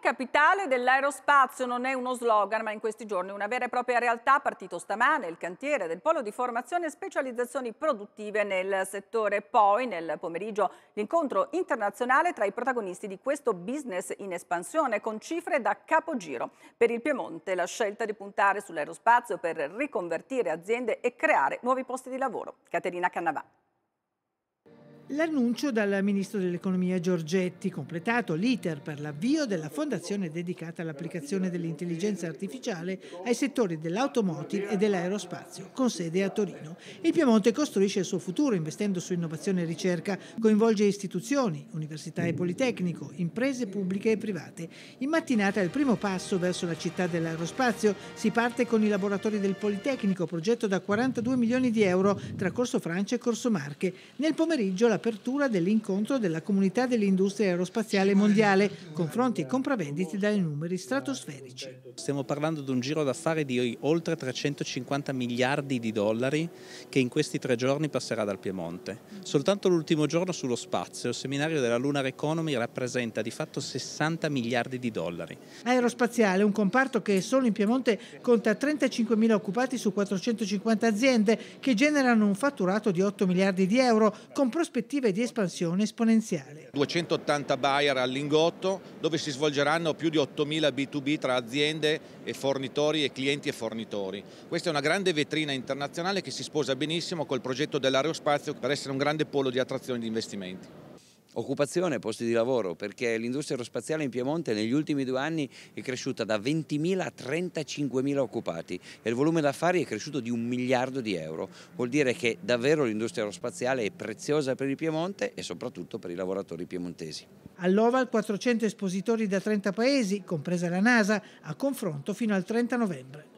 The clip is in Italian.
capitale dell'aerospazio, non è uno slogan, ma in questi giorni una vera e propria realtà. Partito stamane il cantiere del polo di formazione e specializzazioni produttive nel settore. Poi, nel pomeriggio, l'incontro internazionale tra i protagonisti di questo business in espansione, con cifre da capogiro. Per il Piemonte, la scelta di puntare sull'aerospazio per riconvertire aziende e creare nuovi posti di lavoro. Caterina Cannavà. L'annuncio dal ministro dell'economia Giorgetti, completato l'iter per l'avvio della fondazione dedicata all'applicazione dell'intelligenza artificiale ai settori dell'automotive e dell'aerospazio, con sede a Torino. Il Piemonte costruisce il suo futuro investendo su innovazione e ricerca, coinvolge istituzioni, università e politecnico, imprese pubbliche e private. In mattinata è il primo passo verso la città dell'aerospazio. Si parte con i laboratori del Politecnico, progetto da 42 milioni di euro tra Corso Francia e Corso Marche. Nel pomeriggio la l'apertura dell'incontro della Comunità dell'Industria Aerospaziale Mondiale, confronti e compravenditi dai numeri stratosferici. Stiamo parlando di un giro d'affari di oltre 350 miliardi di dollari che in questi tre giorni passerà dal Piemonte. Soltanto l'ultimo giorno sullo spazio, il seminario della Lunar Economy rappresenta di fatto 60 miliardi di dollari. Aerospaziale, un comparto che solo in Piemonte conta 35 mila occupati su 450 aziende che generano un fatturato di 8 miliardi di euro con prospettive prospettive di espansione esponenziale. 280 buyer all'ingotto dove si svolgeranno più di 8.000 B2B tra aziende e fornitori e clienti e fornitori. Questa è una grande vetrina internazionale che si sposa benissimo col progetto dell'aerospazio per essere un grande polo di attrazione di investimenti. Occupazione, posti di lavoro, perché l'industria aerospaziale in Piemonte negli ultimi due anni è cresciuta da 20.000 a 35.000 occupati e il volume d'affari è cresciuto di un miliardo di euro. Vuol dire che davvero l'industria aerospaziale è preziosa per il Piemonte e soprattutto per i lavoratori piemontesi. All'Oval 400 espositori da 30 paesi, compresa la NASA, a confronto fino al 30 novembre.